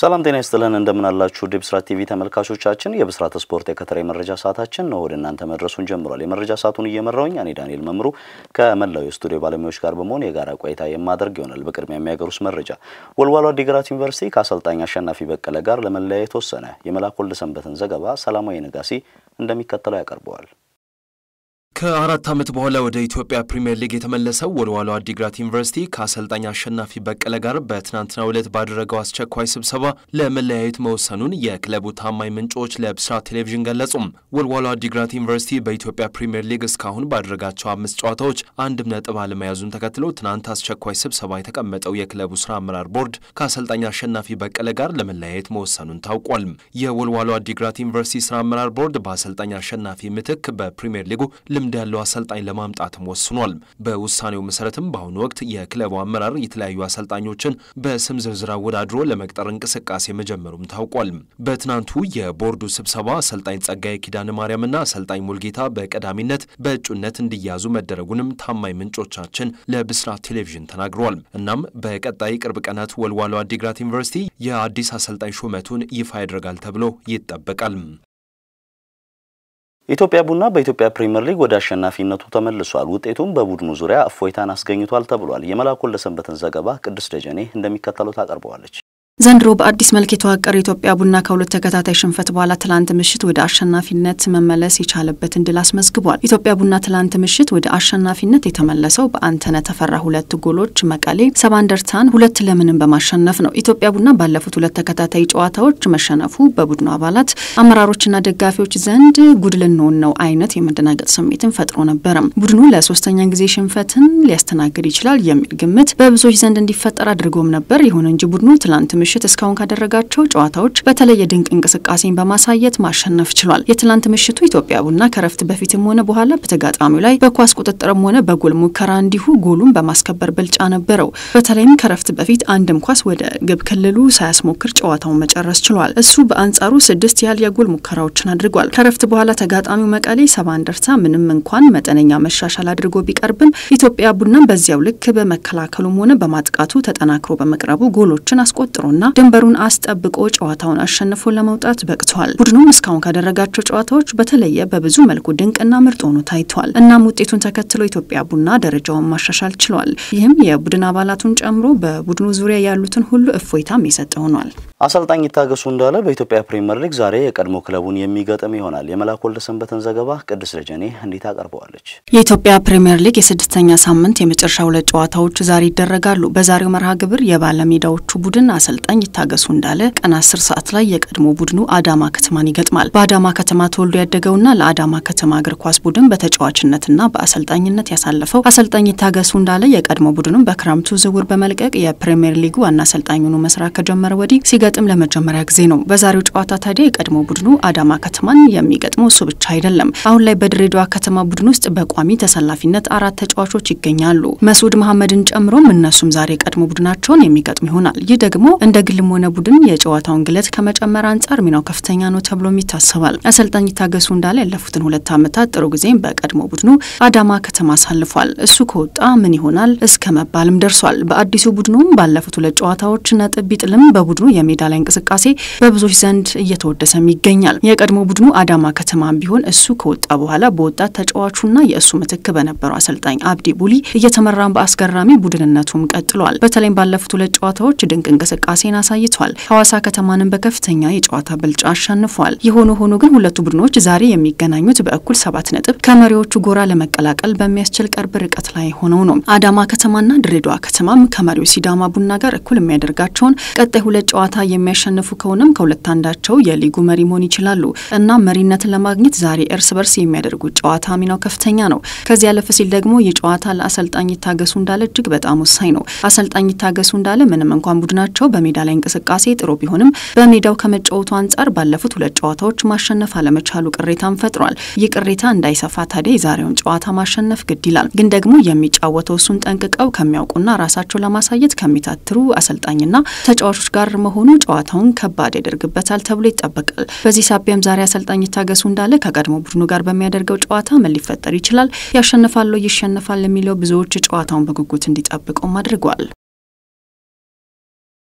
ሰላም ጤና ይስጥልን፣ እንደምናላችሁ ውድ የብስራት ቲቪ ተመልካቾቻችን፣ የብስራት ስፖርት የከተራ የመረጃ ሰዓታችን ነው ወደ እናንተ መድረሱን ጀምሯል። የመረጃ ሰዓቱን እየመራውኝ እኔ ዳንኤል መምሩ ከመላው የስቱዲዮ ባለሙያዎች ጋር በመሆን የጋራ ቆይታ የማደርግ ይሆናል። በቅድሚያ የሚያገር ውስጥ መረጃ ወልዋሎ አዲግራት ዩኒቨርሲቲ ከአሰልጣኝ አሸናፊ በቀለ ጋር ለመለያየት ወሰነ። የመላክ ወልደሰንበትን ዘገባ ሰላማዊ ነጋሲ እንደሚከተለው ያቀርበዋል። ከአራት ዓመት በኋላ ወደ ኢትዮጵያ ፕሪምየር ሊግ የተመለሰው ወልዋሎ አዲግራት ዩኒቨርሲቲ ከአሰልጣኝ አሸናፊ በቀለ ጋር በትናንትናው ዕለት ባደረገው አስቸኳይ ስብሰባ ለመለያየት መወሰኑን የክለቡ ታማኝ ምንጮች ለብስራት ቴሌቪዥን ገለጹም። ወልዋሎ አዲግራት ዩኒቨርሲቲ በኢትዮጵያ ፕሪምየር ሊግ እስካሁን ባደረጋቸው አምስት ጨዋታዎች አንድም ነጥብ አለመያዙን ተከትሎ ትናንት አስቸኳይ ስብሰባ የተቀመጠው የክለቡ ስራ አመራር ቦርድ ከአሰልጣኝ አሸናፊ በቀለ ጋር ለመለያየት መወሰኑን ታውቋል። የወልዋሎ አዲግራት ዩኒቨርሲቲ ስራ አመራር ቦርድ በአሰልጣኝ አሸናፊ ምትክ በፕሪምየር ሊጉ ልምድ ያለው አሰልጣኝ ለማምጣትም ወስኗል። በውሳኔው መሰረትም በአሁኑ ወቅት የክለቡ አመራር የተለያዩ አሰልጣኞችን በስም ዝርዝር አወዳድሮ ለመቅጠር እንቅስቃሴ መጀመሩም ታውቋል። በትናንቱ የቦርዱ ስብሰባ አሰልጣኝ ጸጋዬ ኪዳነ ማርያምና አሰልጣኝ ሙልጌታ በቀዳሚነት በእጩነት እንዲያዙ መደረጉንም ታማኝ ምንጮቻችን ለብስራት ቴሌቪዥን ተናግረዋል። እናም በቀጣይ ቅርብ ቀናት ወልዋሎ አዲግራት ዩኒቨርሲቲ የአዲስ አሰልጣኝ ሹመቱን ይፋ ያደርጋል ተብሎ ይጠበቃል። ኢትዮጵያ ቡና በኢትዮጵያ ፕሪምየር ሊግ ወደ አሸናፊነቱ ተመልሷል። ውጤቱም በቡድኑ ዙሪያ እፎይታን አስገኝቷል ተብሏል። የመላኩ ወልደሰንበትን ዘገባ ቅዱስ ደጀኔ እንደሚከተለው ታቀርበዋለች። ዘንድሮ በአዲስ መልክ የተዋቀረው ኢትዮጵያ ቡና ከሁለት ተከታታይ ሽንፈት በኋላ ትላንት ምሽት ወደ አሸናፊነት መመለስ የቻለበትን ድል አስመዝግቧል። ኢትዮጵያ ቡና ትላንት ምሽት ወደ አሸናፊነት የተመለሰው በአንተነ ተፈራ ሁለት ጎሎች መቀሌ ሰባ እንደርታን ሁለት ለምንም በማሸነፍ ነው። ኢትዮጵያ ቡና ባለፉት ሁለት ተከታታይ ጨዋታዎች መሸነፉ በቡድኑ አባላት አመራሮችና ደጋፊዎች ዘንድ ጉድልንሆን ነው አይነት የመደናገጥ ስሜትን ፈጥሮ ነበረም። ቡድኑ ለሶስተኛ ጊዜ ሽንፈትን ሊያስተናግድ ይችላል የሚል ግምት በብዙዎች ዘንድ እንዲፈጠር አድርጎም ነበር። ይሁን እንጂ ቡድኑ ትላንት ምሽት እስካሁን ካደረጋቸው ጨዋታዎች በተለየ ድንቅ እንቅስቃሴን በማሳየት ማሸነፍ ችሏል። የትላንት ምሽቱ ኢትዮጵያ ቡና ከረፍት በፊትም ሆነ በኋላ በተጋጣሚው ላይ በኳስ ቁጥጥርም ሆነ በጎል ሙከራ እንዲሁ ጎሉን በማስከበር ብልጫ ነበረው። በተለይም ከረፍት በፊት አንድም ኳስ ወደ ግብ ክልሉ ሳያስሞክር ጨዋታውን መጨረስ ችሏል። እሱ በአንጻሩ ስድስት ያህል የጎል ሙከራዎችን አድርጓል። ከረፍት በኋላ ተጋጣሚው መቀሌ ሰባ እንደርታ ምንም እንኳን መጠነኛ መሻሻል አድርጎ ቢቀርብም ኢትዮጵያ ቡናም በዚያው ልክ በመከላከሉም ሆነ በማጥቃቱ ተጠናክሮ በመቅረቡ ጎሎችን አስቆጥሮ ና ድንበሩን አስጠብቆ ጨዋታውን አሸንፎ ለመውጣት በቅቷል። ቡድኑም እስካሁን ካደረጋቸው ጨዋታዎች በተለየ በብዙ መልኩ ድንቅና ምርጥ ሆኖ ታይቷል። እናም ውጤቱን ተከትሎ ኢትዮጵያ ቡና ደረጃውን ማሻሻል ችሏል። ይህም የቡድን አባላቱን ጨምሮ በቡድኑ ዙሪያ ያሉትን ሁሉ እፎይታም የሰጠ ሆኗል። አሰልጣኝ ይታገሱ እንዳለ በኢትዮጵያ ፕሪምየር ሊግ ዛሬ የቀድሞ ክለቡን የሚገጥም ይሆናል። የመላክ ሰንበትን ዘገባ ቅድስ ደጀኔ እንዴት አቀርበዋለች። የኢትዮጵያ ፕሪምየር ሊግ የስድስተኛ ሳምንት የመጨረሻ ሁለት ጨዋታዎች ዛሬ ይደረጋሉ። በዛሬው መርሃ ግብር የባለሜዳዎቹ ቡድን አሰልጣኝ አሰልጣኝ ይታገሱ እንዳለ ቀን አስር ሰዓት ላይ የቀድሞ ቡድኑ አዳማ ከተማን ይገጥማል። በአዳማ ከተማ ተወልዶ ያደገውና ለአዳማ ከተማ እግር ኳስ ቡድን በተጫዋችነትና በአሰልጣኝነት ያሳለፈው አሰልጣኝ ይታገሱ እንዳለ የቀድሞ ቡድኑም በክረምቱ ዝውውር በመልቀቅ የፕሪምየር ሊጉ ዋና አሰልጣኝ ሆኖ መስራት ከጀመረ ወዲህ ሲገጥም ለመጀመሪያ ጊዜ ነው። በዛሬው ጨዋታ ታዲያ የቀድሞ ቡድኑ አዳማ ከተማን የሚገጥመው እሱ ብቻ አይደለም። አሁን ላይ በድሬዳዋ ከተማ ቡድን ውስጥ በቋሚ ተሰላፊነት አራት ተጫዋቾች ይገኛሉ። መስዑድ መሐመድን ጨምሮም እነሱም ዛሬ የቀድሞ ቡድናቸውን የሚገጥሙ ይሆናል። ይህ ደግሞ እንደ እንደ ግልም ሆነ ቡድን የጨዋታውን ግለት ከመጨመር አንጻር ሚናው ከፍተኛ ነው ተብሎም ይታሰባል። አሰልጣኝ ይታገሱ እንዳለ ያለፉትን ሁለት ዓመታት ጥሩ ጊዜም በቀድሞ ቡድኑ አዳማ ከተማ አሳልፏል። እሱ ከወጣ ምን ይሆናል እስከ መባልም ደርሷል። በአዲሱ ቡድኑም ባለፉት ሁለት ጨዋታዎች ነጥብ ቢጥልም በቡድኑ የሜዳ ላይ እንቅስቃሴ በብዙዎች ዘንድ እየተወደሰም ይገኛል። የቀድሞ ቡድኑ አዳማ ከተማም ቢሆን እሱ ከወጣ በኋላ በወጣት ተጫዋቹና የእሱ ምትክ በነበረው አሰልጣኝ አብዲ ቡሊ እየተመራም በአስገራሚ ቡድንነቱም ቀጥሏል። በተለይም ባለፉት ሁለት ጨዋታዎች ድንቅ እንቅስቃሴ እንቅስቃሴን አሳይቷል። ሐዋሳ ከተማንም በከፍተኛ የጨዋታ ብልጫ አሸንፏል። የሆነ ሆኖ ግን ሁለቱ ቡድኖች ዛሬ የሚገናኙት በእኩል ሰባት ነጥብ ከመሪዎቹ ጎራ ለመቀላቀል በሚያስችል ቅርብ ርቀት ላይ ሆነው ነው። አዳማ ከተማና ድሬዳዋ ከተማም ከመሪው ሲዳማ ቡና ጋር እኩል የሚያደርጋቸውን ቀጣይ ሁለት ጨዋታ የሚያሸንፉ ከሆነም ከሁለት አንዳቸው የሊጉ መሪ መሆን ይችላሉ እና መሪነትን ለማግኘት ዛሬ እርስ በርስ የሚያደርጉት ጨዋታ ሚናው ከፍተኛ ነው። ከዚህ ያለፈ ሲል ደግሞ የጨዋታ ለአሰልጣኝ ይታገሱ እንዳለ እጅግ በጣም ወሳኝ ነው። አሰልጣኝ ይታገሱ እንዳለ ምንም እንኳን ቡድናቸው በሜ ሜዳ ላይ እንቅስቃሴ ጥሩ ቢሆንም በሜዳው ከመጫወቱ አንጻር ባለፉት ሁለት ጨዋታዎች ማሸነፍ አለመቻሉ ቅሬታን ፈጥሯል። ይህ ቅሬታ እንዳይሰፋ ታዲያ የዛሬውን ጨዋታ ማሸነፍ ግድ ይላል። ግን ደግሞ የሚጫወተው እሱን ጠንቅቀው ከሚያውቁና ራሳቸው ለማሳየት ከሚታትሩ አሰልጣኝና ተጫዋቾች ጋር መሆኑ ጨዋታውን ከባድ ያደርግበታል ተብሎ ይጠበቃል። በዚህ ሳቢያም ዛሬ አሰልጣኝ ይታገሱ እንዳለ ከቀድሞ ቡድኑ ጋር በሚያደርገው ጨዋታ ምን ሊፈጠር ይችላል፣ ያሸንፋል፣ ይሸነፋል የሚለው ብዙዎች ጨዋታውን በጉጉት እንዲጠብቁም አድርጓል።